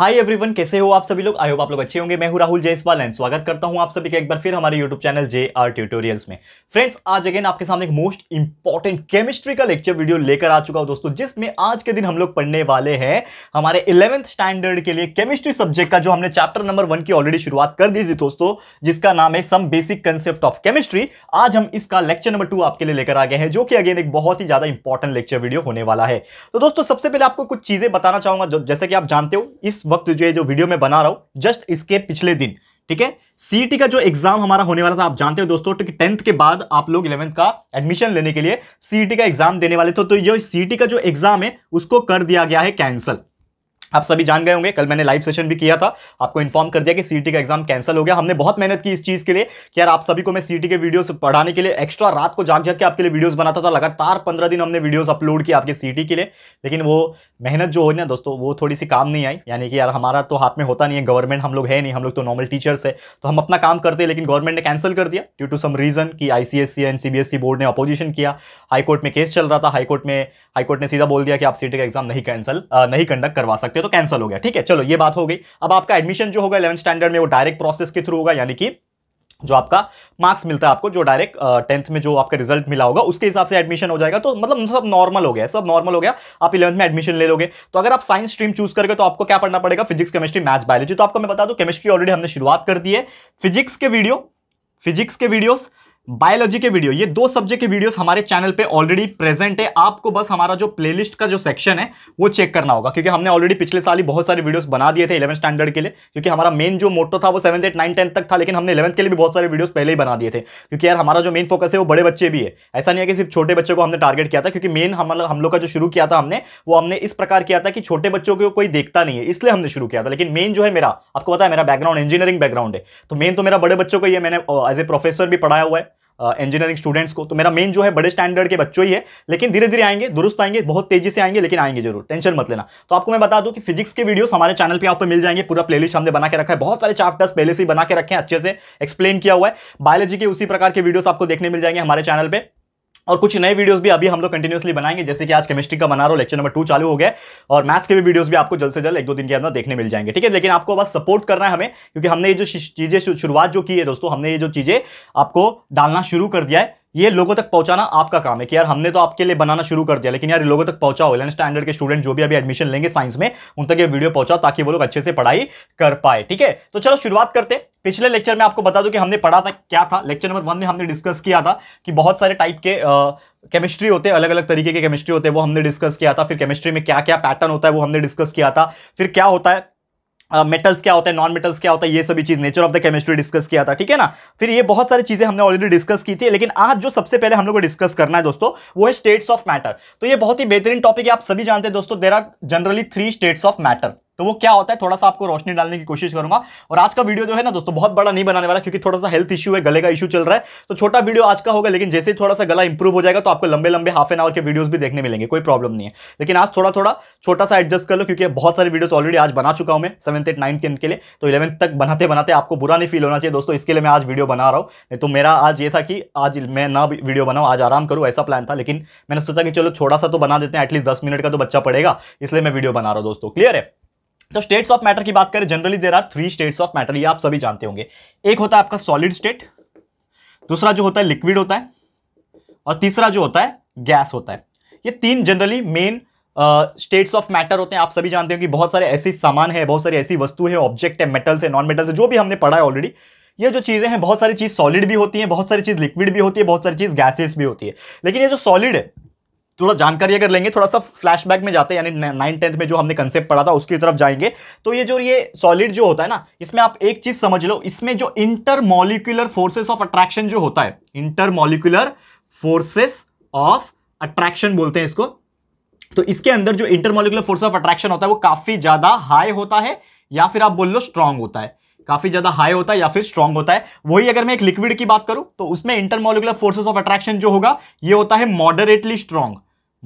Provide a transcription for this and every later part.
hi everyone कैसे हो आप सभी लोग आई होप आप लोग अच्छे होंगे मैं हूं राहुल जयसवाल एंड स्वागत करता हूं आप सभी का एक बार फिर हमारे YouTube channel J R tutorials में फ्रेंड्स आज अगेन आपके सामने एक मोस्ट इंपॉर्टेंट केमिस्ट्री का लेक्चर वीडियो लेकर आ चुका हूं दोस्तों जिसमें आज के दिन हम लोग पढ़ने वाले हैं हमारे इलेवंथ स्टैंडर्ड के लिए केमिस्ट्री सब्जेक्ट का जो हमने चैप्टर नंबर वन की ऑलरेडी शुरुआत कर दी थी दोस्तों जिसका नाम है some basic concept of chemistry आज हम इसका लेक्चर नंबर टू आपके लिए लेकर आ गए हैं जो कि अगेन एक बहुत ही ज्यादा इंपॉर्टेंट लेक्चर वीडियो होने वाला है तो दोस्तों सबसे पहले आपको कुछ चीजें बताना चाहूंगा जैसे कि आप जानते हो इस वक्त जो है जो वीडियो में बना रहा हूँ जस्ट इसके पिछले दिन ठीक है सीटी e का जो एग्जाम हमारा होने वाला था आप जानते हो दोस्तों कि टेंथ के बाद आप लोग इलेवंथ का एडमिशन लेने के लिए सीटी e का एग्जाम देने वाले थे तो जो सीटी e का जो एग्जाम है उसको कर दिया गया है कैंसिल आप सभी जान गए होंगे कल मैंने लाइव सेशन भी किया था आपको इन्फॉर्म कर दिया कि सीटी का एग्जाम कैंसिल हो गया हमने बहुत मेहनत की इस चीज़ के लिए कि यार आप सभी को मैं सीटी के वीडियोस पढ़ाने के लिए एक्स्ट्रा रात को जाग जाग के आपके लिए वीडियोस बनाता था लगातार पंद्रह दिन हमने वीडियोस अपलोड किया आपके सी के लिए लेकिन वो मेहनत जो हो ना दोस्तों वो थोड़ी सी काम नहीं आई यानी कि यार हमारा तो हाथ में होता नहीं है गवर्नमेंट हम लोग है नहीं हम लोग तो नॉर्मल टीचर्स है तो हम अपना काम करते हैं लेकिन गवर्नमेंट ने कैंसिल कर दिया ड्यू टू सम रीज़न कि आईसीएससी एंड सी बोर्ड ने अपोजिशन किया हाईकोर्ट में केस चल रहा था हाईकोर्ट में हाईकोर्ट ने सीधा बोल दिया कि आप सीटी का एग्जाम नहीं कैंसिल नहीं कंडक्ट करवा सकते तो कैंसिल हो गया ठीक है चलो ये बात हो गई अब आपका एडमिशन जो होगा इलेवन स्टैंडर्ड में वो डायरेक्ट प्रोसेस के थ्रू होगा यानी कि जो आपका मार्क्स मिलता है आपको जो डायरेक्ट टेंथ में जो आपका रिजल्ट मिला होगा उसके हिसाब से एडमिशन हो जाएगा तो मतलब सब नॉर्मल हो गया सब नॉर्मल हो गया आप इलेवंथ में एडमिशन ले लोगे तो अगर आप साइंस स्ट्रीम चूज करके तो आपको क्या पढ़ना पड़ेगा फिजिक्स केमिस्ट्री मैथ्स बायोलॉजी तो आपको मैं बता दूं केमिस्ट्री ऑलरेडी हमने शुरुआत कर दी है फिजिक्स के वीडियो फिजिक्स के वीडियोज़ बायोलॉजी के वीडियो ये दो सब्जेक्ट के वीडियोस हमारे चैनल पे ऑलरेडी प्रेजेंट है आपको बस हमारा जो प्लेलिस्ट का जो सेक्शन है वो चेक करना होगा क्योंकि हमने ऑलरेडी पिछले साल ही बहुत सारे वीडियोस बना दिए थे इलेवन स्टैंडर्ड के लिए क्योंकि हमारा मेन जो मोटो था वो सेवन एट नाइन टेंथ तक था लेकिन हमने इलेवंथ के लिए भी बहुत सारे वीडियोज़ पहले ही बना दिए थे क्योंकि यार हमारा जो मेन फोकस है वो बड़े बच्चे भी है ऐसा नहीं है कि सिर्फ छोटे बच्चों को हमने टारगेट किया था क्योंकि मेन हम हम लोग का जो शुरू किया था हमने वो हमने इस प्रकार किया था कि छोटे बच्चों को कोई देखता नहीं है इसलिए हमने शुरू किया था लेकिन मेन जो है मेरा आपको पता है मेरा बैकग्राउंड इंजीनियरिंग बैकग्राउंड है तो मेन तो मेरा बड़े बच्चों को ये मैंने एज ए प्रोफेसर भी पढ़ाया हुआ है इंजीनियरिंग स्टूडेंट्स को तो मेरा मेन जो है बड़े स्टैंडर्ड के बच्चों ही है लेकिन धीरे धीरे आएंगे दुरुस्त आएंगे बहुत तेजी से आएंगे लेकिन आएंगे जरूर टेंशन मत लेना तो आपको मैं बता दूं कि फिजिक्स के वीडियोस हमारे चैनल पे आपको मिल जाएंगे पूरा प्लेलिस्ट हमने बना के रखा है बहुत सारे चैप्टर्स पहले से ही बना के रखे हैं अच्छे से एक्सप्लेन किया हुआ है बायोलॉजी के उसी प्रकार के वीडियोज आपको देखने मिल जाएंगे हमारे चैनल पर और कुछ नए वीडियोस भी अभी हम लोग कंटिन्यूसली बनाएंगे जैसे कि आज केमिस्ट्री का बना रहा हूँ लेक्चर नंबर टू चालू हो गया और मैथ्स के भी वीडियोस भी आपको जल्द से जल्द एक दो दिन के अंदर देखने मिल जाएंगे ठीक है लेकिन आपको बस सपोर्ट करना है हमें क्योंकि हमने ये जो चीज़ें शुरुआत जो की है दोस्तों हमने ये जो चीज़ें आपको डालना शुरू कर दिया है ये लोगों तक पहुंचाना आपका काम है कि यार हमने तो आपके लिए बनाना शुरू कर दिया लेकिन यार लोगों तक पहुंचाओ इलेवन स्टैंडर्ड के स्टूडेंट जो भी अभी एडमिशन लेंगे साइंस में उन तक ये वीडियो पहुंचाओ ताकि वो लोग अच्छे से पढ़ाई कर पाए ठीक है तो चलो शुरुआत करते हैं पिछले लेक्चर में आपको बता दूं कि हमने पढ़ा था क्या था लेक्चर नंबर वन में हमने डिस्कस किया था कि बहुत सारे टाइप के केमिस्ट्री होते हैं अलग अलग तरीके के केमिस्ट्री होते हैं वो हमने डिस्कस किया था फिर केमिस्ट्री में क्या क्या पैटर्न होता है वो हमने डिस्कस किया था फिर क्या होता है मेटल्स uh, क्या होता है नॉन मेटल्स क्या होता है ये सभी चीज़ nature of the chemistry discuss किया था ठीक है ना फिर ये बहुत सारी चीज़ें हमने ऑलरेडी डिस्कस की थी लेकिन आज जो सबसे पहले हम लोग को डिस्कस करना है दोस्तों वो है स्टेट्स ऑफ मैटर तो ये बहुत ही बेहतरीन टॉपिक है आप सभी जानते हैं दोस्तों there are generally three states of matter तो वो क्या होता है थोड़ा सा आपको रोशनी डालने की कोशिश करूंगा और आज का वीडियो जो है ना दोस्तों बहुत बड़ा नहीं बनाने वाला क्योंकि थोड़ा सा हेल्थ इशू है गले का इशू चल रहा है तो छोटा वीडियो आज का होगा लेकिन जैसे थोड़ा सा गला इंप्रूव हो जाएगा तो आपको लंबे लंबे हाफ एन आवर के वीडियोज भी देखने मिलेंगे कोई प्रॉब्लम नहीं है लेकिन आज थोड़ा थोड़ा छोटा सा एडजस्ट कर लो क्योंकि बहुत सारे वीडियोज ऑलरेडी आज बना चुका हूँ मैं सेवन एट नाइन टेन के लिए तो इलेवन तक बनाते बनाते आपको बुरा नहीं फील होना चाहिए दोस्तों इसके लिए मैं आज वीडियो बना रहा हूँ तो मेरा आज ये था कि आज मैं ना वीडियो बनाऊँ आज आराम करूँ ऐसा प्लान था लेकिन मैंने सोचा कि चलो छोटा सा तो बना देते हैं एटलीस्ट दस मिनट का तो बच्चा पड़ेगा इसलिए मैं वीडियो बना रहा हूँ दोस्तों क्लियर है तो स्टेट्स ऑफ मैटर की बात करें generally there are three states of matter ये आप सभी जानते होंगे एक होता है आपका सॉलिड स्टेट दूसरा जो होता है लिक्विड होता है और तीसरा जो होता है गैस होता है ये तीन generally main states of matter होते हैं आप सभी जानते हो कि बहुत सारे ऐसे सामान है बहुत सारी ऐसी वस्तु है ऑब्जेक्ट है मेटल्स है नॉन मेटल्स है जो भी हमने पढ़ा है ऑलरेडी ये जो चीज़ें हैं बहुत सारी चीज़ सॉलिड भी होती हैं बहुत सारी चीज़ लिक्विड भी होती है बहुत सारी चीज़ गैसेस भी होती है लेकिन ये जो सॉलिड है थोड़ा जानकारी अगर लेंगे थोड़ा सा फ्लैशबैक में जाते हैं यानी नाइन टेंथ में जो हमने कंसेप्ट पढ़ा था उसकी तरफ जाएंगे तो ये जो ये सॉलिड जो होता है ना इसमें आप एक चीज़ समझ लो इसमें जो इंटरमोलिकुलर फोर्सेस ऑफ अट्रैक्शन जो होता है इंटरमोलिकुलर फोर्सेस ऑफ अट्रैक्शन बोलते हैं इसको तो इसके अंदर जो इंटरमोलिकुलर फोर्स ऑफ अट्रैक्शन होता है वो काफ़ी ज़्यादा हाई होता है या फिर आप बोल लो स्ट्रांग होता है काफी ज्यादा हाई होता है या फिर स्ट्रांग होता है वही अगर मैं एक लिक्विड की बात करूं तो उसमें इंटरमोलिकुलर फोर्सेस ऑफ अट्रैक्शन जो होगा ये होता है मॉडरेटली स्ट्रांग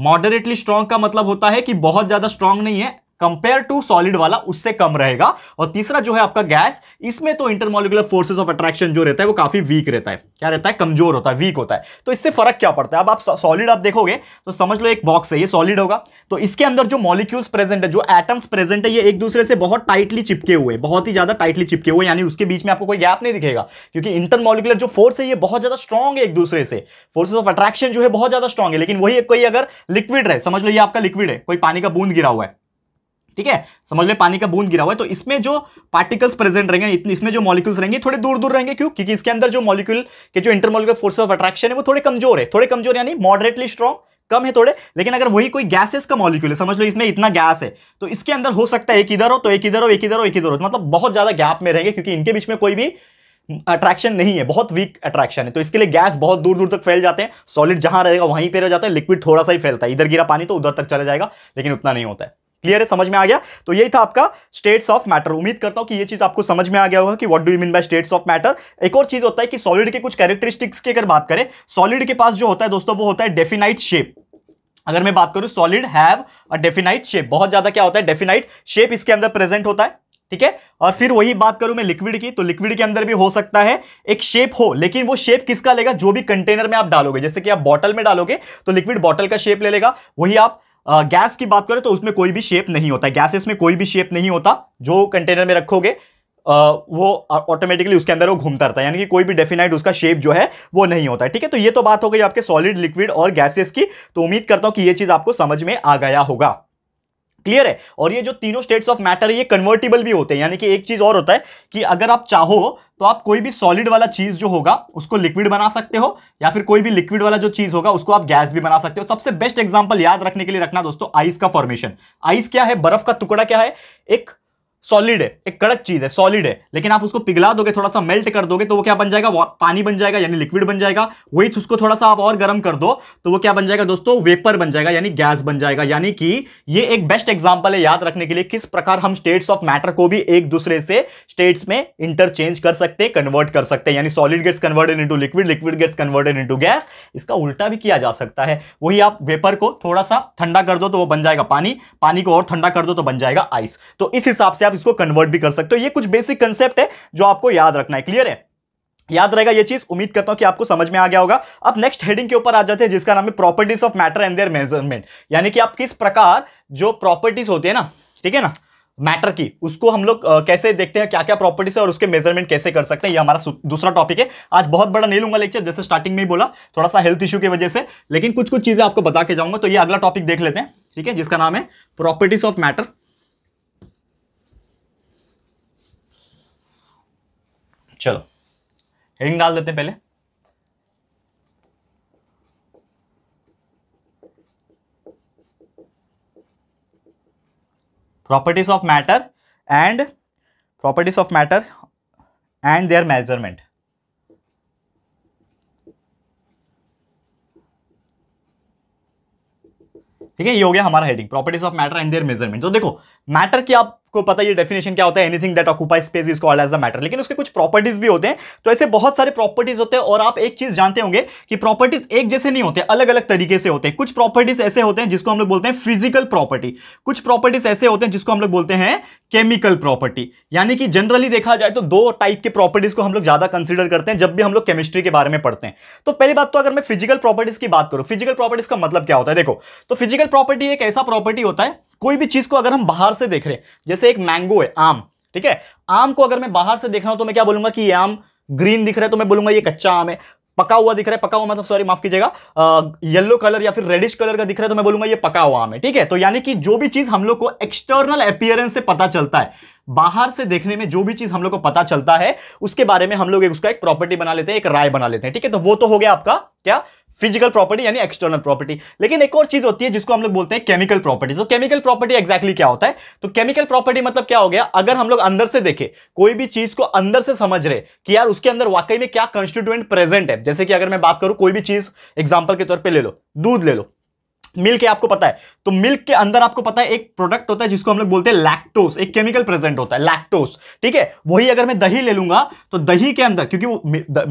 मॉडरेटली स्ट्रांग का मतलब होता है कि बहुत ज्यादा स्ट्रांग नहीं है कंपेयर टू सॉलिड वाला उससे कम रहेगा और तीसरा जो है आपका गैस इसमें तो इंटरमोलिकुलर फोर्सेस ऑफ अट्रैक्शन जो रहता है वो काफी वीक रहता है क्या रहता है कमजोर होता है वीक होता है तो इससे फर्क क्या पड़ता है अब आप सॉलिड आप देखोगे तो समझ लो एक बॉक्स है ये सॉलिड होगा तो इसके अंदर जो मॉलिक्यूल्स प्रेजेंट है जो एटम्स प्रेजेंट है ये एक दूसरे से बहुत टाइटली चिपके हुए बहुत ही ज्यादा टाइटली चिपके हुए यानी उसके बीच में आपको कोई गैप नहीं दिखेगा क्योंकि इंटरमोलिकुलर जो फोर्स है ये बहुत ज्यादा स्ट्रॉन्ग है एक दूसरे से फोर्सेस ऑफ अट्रैक्शन जो है बहुत ज्यादा स्ट्रॉन्ग है लेकिन वही कोई अगर लिक्विड है समझ लो ये आपका लिक्विड है कोई पानी का बूंद गिरा हुआ है ठीक है समझ ले पानी का बूंद गिरा हुआ है तो इसमें जो पार्टिकल्स प्रेजेंट रहेंगे इतने इसमें जो मॉलिक्यूल्स रहेंगे थोड़े दूर दूर रहेंगे क्यों क्योंकि इसके अंदर जो मॉलिक्यूल के जो इंटरमोलिकल फोर्स ऑफ अट्रैक्शन है वो थोड़े कमजोर है थोड़े कमजोर यानी मॉडरेटली स्ट्रॉन्ग कम है थोड़े लेकिन अगर वही कोई गैसेस का मॉलिक्यूल है समझ लो इसमें इतना गैस है तो इसके अंदर हो सकता है एक इधर हो तो एक इधर हो एक इधर हो एक इधर हो तो मतलब बहुत ज्यादा गैप में रहेंगे क्योंकि इनके बीच में कोई भी अट्रैक्शन नहीं है बहुत वीक अट्रैक्शन है तो इसके लिए गैस बहुत दूर दूर तक फैल जाते हैं सॉलिड जहां रहेगा वहीं पर रह जाता है लिक्विड थोड़ा सा ही फैलता है इधर गिरा पानी तो उधर तक चला जाएगा लेकिन उतना नहीं होता है क्लियर है समझ में आ गया तो यही था आपका स्टेट्स ऑफ मैटर उम्मीद करता हूं कि ये चीज आपको समझ में आ गया होगा कि what do you mean by states of matter एक और चीज होता है कि सॉलिड के कुछ कैरेक्टरिस्टिक्स की अगर बात करें सॉलिड के पास जो होता है दोस्तों वो होता है डेफिनाइट शेप अगर मैं बात करूं solid have a definite shape बहुत ज्यादा क्या होता है डेफिनाइट शेप इसके अंदर प्रेजेंट होता है ठीक है और फिर वही बात करूं मैं लिक्विड की तो लिक्विड के अंदर भी हो सकता है एक शेप हो लेकिन वो शेप किसका लेगा जो भी कंटेनर में आप डालोगे जैसे कि आप बॉटल में डालोगे तो लिक्विड बॉटल का शेप ले लेगा वही आप गैस की बात करें तो उसमें कोई भी शेप नहीं होता गैसेस में कोई भी शेप नहीं होता जो कंटेनर में रखोगे वो ऑटोमेटिकली उसके अंदर वो घूमता रहता है यानी कि कोई भी डेफिनाइट उसका शेप जो है वो नहीं होता है ठीक है तो ये तो बात हो गई आपके सॉलिड लिक्विड और गैसेस की तो उम्मीद करता हूँ कि ये चीज़ आपको समझ में आ गया होगा क्लियर है और ये जो तीनों स्टेट्स ऑफ मैटर है ये कन्वर्टेबल भी होते हैं यानी कि एक चीज और होता है कि अगर आप चाहो तो आप कोई भी सॉलिड वाला चीज जो होगा उसको लिक्विड बना सकते हो या फिर कोई भी लिक्विड वाला जो चीज होगा उसको आप गैस भी बना सकते हो सबसे बेस्ट एग्जाम्पल याद रखने के लिए रखना दोस्तों आइस का फॉर्मेशन आइस क्या है बर्फ का टुकड़ा क्या है एक सॉलिड है एक कड़क चीज है सॉलिड है लेकिन आप उसको पिघला दोगे थोड़ा सा मेल्ट कर दोगे तो वो क्या बन जाएगा पानी बन जाएगा यानी लिक्विड बन जाएगा वही उसको थोड़ा सा आप और गर्म कर दो तो वो क्या बन जाएगा दोस्तों वेपर बन जाएगा यानी गैस बन जाएगा यानी कि ये एक बेस्ट एग्जाम्पल है याद रखने के लिए किस प्रकार हम स्टेट्स ऑफ मैटर को भी एक दूसरे से स्टेट्स में इंटरचेंज कर सकते हैं कन्वर्ट कर सकते हैं यानी solid gets converted into liquid liquid gets converted into gas इसका उल्टा भी किया जा सकता है वही आप वेपर को थोड़ा सा ठंडा कर दो तो वो बन जाएगा पानी पानी को और ठंडा कर दो तो बन जाएगा आइस तो इस हिसाब से आप इसको कन्वर्ट भी कर सकते हो ये कुछ बेसिक कंसेप्ट है जो आपको याद रखना है क्लियर है याद रहेगा ये चीज उम्मीद करता हूं कि आपको समझ में आ गया होगा अब नेक्स्ट हेडिंग के ऊपर आ जाते हैं जिसका नाम है properties of matter and their measurement यानी कि आप किस प्रकार जो प्रॉपर्टीज होती है ना ठीक है ना मैटर की उसको हम लोग कैसे देखते हैं क्या क्या प्रॉपर्टीज है और उसके मेजरमेंट कैसे कर सकते हैं ये हमारा दूसरा टॉपिक है आज बहुत बड़ा नहीं लूंगा लेक्चर जैसे स्टार्टिंग में ही बोला थोड़ा सा हेल्थ इशू की वजह से लेकिन कुछ कुछ चीजें आपको बता के जाऊंगा तो ये अगला टॉपिक देख लेते हैं ठीक है जिसका नाम है प्रॉपर्टीज ऑफ मैटर चलो हेडिंग डाल देते हैं पहले properties of matter and properties of matter and their measurement ठीक है ये हो गया हमारा heading properties of matter and their measurement तो देखो मैटर की आप आपको पता ये डेफिनेशन क्या होता है anything that occupy space is called as a matter लेकिन उसके कुछ प्रॉपर्टीज भी होते हैं तो ऐसे बहुत सारे प्रॉपर्टीज होते हैं और आप एक चीज जानते होंगे कि प्रॉपर्टीज एक जैसे नहीं होते अलग अलग तरीके से होते हैं कुछ प्रॉपर्टीज ऐसे होते हैं जिसको हम लोग बोलते हैं फिजिकल प्रॉपर्टी कुछ प्रॉपर्टीज ऐसे होते हैं जिसको हम लोग बोलते हैं केमिकल प्रॉपर्टी यानी कि जनरली देखा जाए तो दो टाइप के प्रॉपर्टीज को हम लोग ज्यादा कंसिडर करते हैं जब भी हम लोग केमिस्ट्री के बारे में पढ़ते हैं तो पहली बात तो अगर मैं फिजिकल प्रॉपर्टीज की बात करूं फिजिकल प्रॉपर्टीज का मतलब क्या होता है देखो तो फिजिकल प्रॉपर्टी एक ऐसा प्रॉपर्टी होता है कोई भी चीज को अगर हम बाहर से देख रहे हैं जैसे जैसे एक मैंगो है आम ठीक है आम को अगर मैं बाहर से देख रहा हूं तो मैं क्या बोलूंगा कि ये आम ग्रीन दिख रहा है तो मैं बोलूंगा ये कच्चा आम है पका हुआ दिख रहा है पका हुआ मतलब सॉरी माफ कीजिएगा येलो कलर या फिर रेडिश कलर का दिख रहा है तो मैं बोलूंगा ये पका हुआ आम है ठीक है तो यानी कि जो भी चीज हम लोग को एक्सटर्नल अपियरेंस से पता चलता है बाहर से देखने में जो भी चीज हम लोग को पता चलता है उसके बारे में हम लोग एक उसका एक प्रॉपर्टी बना लेते हैं एक राय बना लेते हैं ठीक है तो वो तो हो गया आपका क्या फिजिकल प्रॉपर्टी यानी एक्सटर्नल प्रॉपर्टी लेकिन एक और चीज होती है जिसको हम लोग बोलते हैं केमिकल प्रॉपर्टी तो केमिकल प्रॉपर्टी एक्जैक्टली क्या होता है तो केमिकल प्रॉपर्टी मतलब क्या हो गया अगर हम लोग अंदर से देखें कोई भी चीज को अंदर से समझ रहे कि यार उसके अंदर वाकई में क्या कंस्टिट्यूएंट प्रेजेंट है जैसे कि अगर मैं बात करूं कोई भी चीज एग्जाम्पल के तौर पर ले लो दूध ले लो मिल्क आपको पता है तो मिल्क के अंदर आपको पता है एक प्रोडक्ट होता है जिसको हम लोग बोलते हैं लैक्टोस एक केमिकल प्रेजेंट होता है लैक्टोस ठीक है वही अगर मैं दही ले लूंगा तो दही के अंदर क्योंकि वो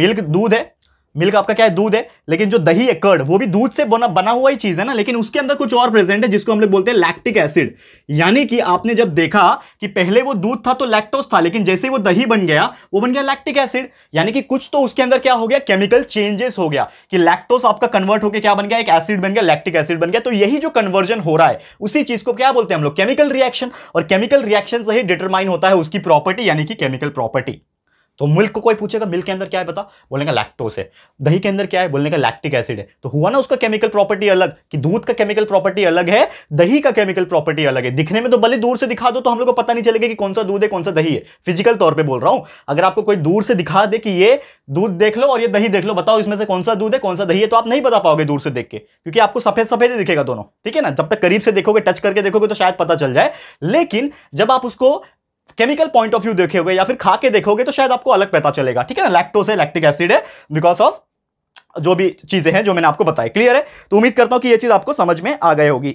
मिल्क दूध है मिल्क आपका क्या है दूध है लेकिन जो दही है कर्ड वो भी दूध से बना बना हुआ ही चीज़ है ना लेकिन उसके अंदर कुछ और प्रेजेंट है जिसको हम लोग बोलते हैं लैक्टिक एसिड यानी कि आपने जब देखा कि पहले वो दूध था तो लैक्टोस था लेकिन जैसे वो दही बन गया वो बन गया लैक्टिक एसिड यानी कि कुछ तो उसके अंदर क्या हो गया केमिकल चेंजेस हो गया कि लैक्टोस आपका कन्वर्ट होकर क्या बन गया एक एसिड बन गया लैक्टिक एसिड बन गया तो यही जो कन्वर्जन हो रहा है उसी चीज को क्या बोलते हैं हम लोग केमिकल रिएक्शन और केमिकल रिएक्शन से ही डिटरमाइन होता है उसकी प्रॉपर्टी यानी कि केमिकल प्रॉपर्टी तो मिल्क को कोई पूछेगा मिल्क के अंदर क्या है बता बोलेगा लैक्टोस है दही के अंदर क्या है बोलने का लैक्टिक एसिड है तो हुआ ना उसका केमिकल प्रॉपर्टी अलग कि दूध का केमिकल प्रॉपर्टी अलग है दही का केमिकल प्रॉपर्टी अलग है दिखने में तो भले दूर से दिखा दो तो हम लोग को पता नहीं चलेगा कि कौन सा दूध है कौन सा दही है फिजिकल तौर पर बोल रहा हूं अगर आपको कोई दूर से दिखा दे कि ये दूध देख लो और ये दही देख लो बताओ इसमें से कौन सा दूध है कौन सा दही है तो आप नहीं बता पाओगे दूर से देख के क्योंकि आपको सफेद सफेद ही दिखेगा दोनों ठीक है ना जब तक करीब से देखोगे टच करके देखोगे तो शायद पता चल जाए लेकिन जब आप उसको केमिकल पॉइंट ऑफ व्यू देखोगे या फिर खा के देखोगे तो शायद आपको अलग पता चलेगा ठीक है ना लैक्टोस है लैक्टिक एसिड है बिकॉज ऑफ जो भी चीज़ें हैं जो मैंने आपको बताई क्लियर है तो उम्मीद करता हूं कि यह चीज़ आपको समझ में आ गई होगी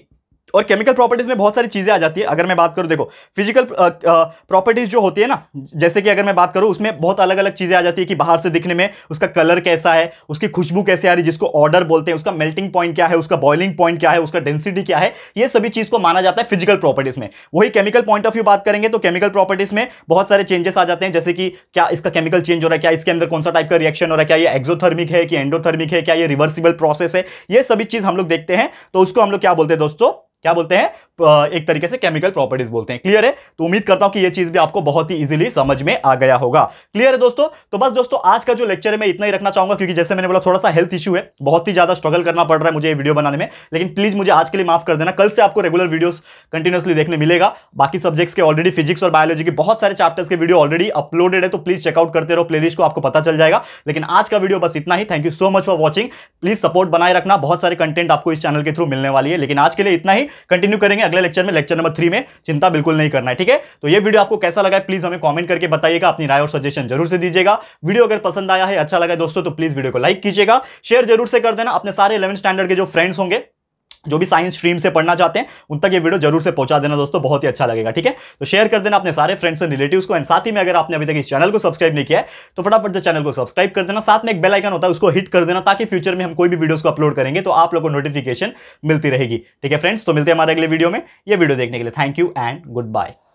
और केमिकल प्रॉपर्टीज़ में बहुत सारी चीज़ें आ जाती है अगर मैं बात करूँ देखो फिजिकल प्रॉपर्टीज़ जो होती है ना जैसे कि अगर मैं बात करूँ उसमें बहुत अलग अलग चीज़ें आ जाती है कि बाहर से दिखने में उसका कलर कैसा है उसकी खुशबू कैसे आ रही है जिसको ऑर्डर बोलते हैं उसका मेल्टिंग पॉइंट क्या है उसका बॉइलिंग पॉइंट क्या है उसका डेंसिटी क्या है ये सभी चीज़ को माना जाता है फिजिकल प्रॉपर्टीज़ में वही केमिकल पॉइंट ऑफ व्यू बात करेंगे तो केमिकल प्रॉपर्टीज़ में बहुत सारे चेंजेस आ जाते हैं जैसे कि क्या इसका केमिकल चेंज हो रहा है क्या इसके अंदर कौन सा टाइप का रिएक्शन हो रहा है क्या ये एक्जोथर्मिक है कि एंडोथर्मिक है क्या ये रिवर्सिबल प्रोसेस है ये सभी चीज़ हम लोग देखते हैं तो उसको हम लोग क्या बोलते हैं दोस्तों क्या बोलते हैं एक तरीके से केमिकल प्रॉपर्टीज बोलते हैं क्लियर है तो उम्मीद करता हूं कि यह चीज भी आपको बहुत ही इजीली समझ में आ गया होगा क्लियर है दोस्तों तो बस दोस्तों आज का जो लेक्चर है मैं इतना ही रखना चाहूंगा क्योंकि जैसे मैंने बोला थोड़ा सा हेल्थ इशू है बहुत ही ज्यादा स्ट्रगल करना पड़ रहा है मुझे वीडियो बनाने में लेकिन प्लीज मुझे आज के लिए माफ कर देना कल से आपको रेगुलर वीडियो कंटिन्यूसली देखने मिलेगा बाकी सब्जेक्ट्स के ऑलरेडी फिजिक्स और बायोलॉजी के बहुत सारे चैप्टर्स के वीडियो ऑलरेडी अपलोडेड है तो प्लीज चेकआउट करते रहो प्ले को आपको पता चल जाएगा लेकिन आज का वीडियो बस इतना ही thank you so much for watching please support बनाए रखना बहुत सारे कंटेंट आपको इस चैनल के थ्रू मिलने वाली है लेकिन आज के लिए इतना ही कंटिन्यू करेंगे अगले लेक्चर में लेक्चर नंबर थ्री में चिंता बिल्कुल नहीं करना है ठीक है तो ये वीडियो आपको कैसा लगा है प्लीज हमें कॉमेंट करके बताइएगा अपनी राय और सजेशन जरूर से दीजिएगा वीडियो अगर पसंद आया है अच्छा लगा दोस्तों तो प्लीज वीडियो को लाइक कीजिएगा शेयर जरूर से कर देना अपने सारे इलेवन स्टैंडर्ड के जो फ्रेंड्स होंगे जो भी साइंस स्ट्रीम से पढ़ना चाहते हैं उन तक ये वीडियो जरूर से पहुंचा देना दोस्तों बहुत ही अच्छा लगेगा ठीक है तो शेयर कर देना अपने सारे फ्रेंड्स एंड रिलेटिव्स को एंड साथ ही में अगर आपने अभी तक इस चैनल को सब्सक्राइब नहीं किया है तो फटाफट से चैनल को सब्सक्राइब कर देना साथ में एक बेल आइकन होता है उसको हिट कर देना ताकि फ्यूचर में हम कोई भी वीडियोज को अपलोड करेंगे तो आप लोग को नोटिफिकेशन मिलती रहेगी ठीक है फ्रेंड्स तो मिलते हैं हमारे अगले वीडियो में ये वीडियो देखने के लिए thank you and good bye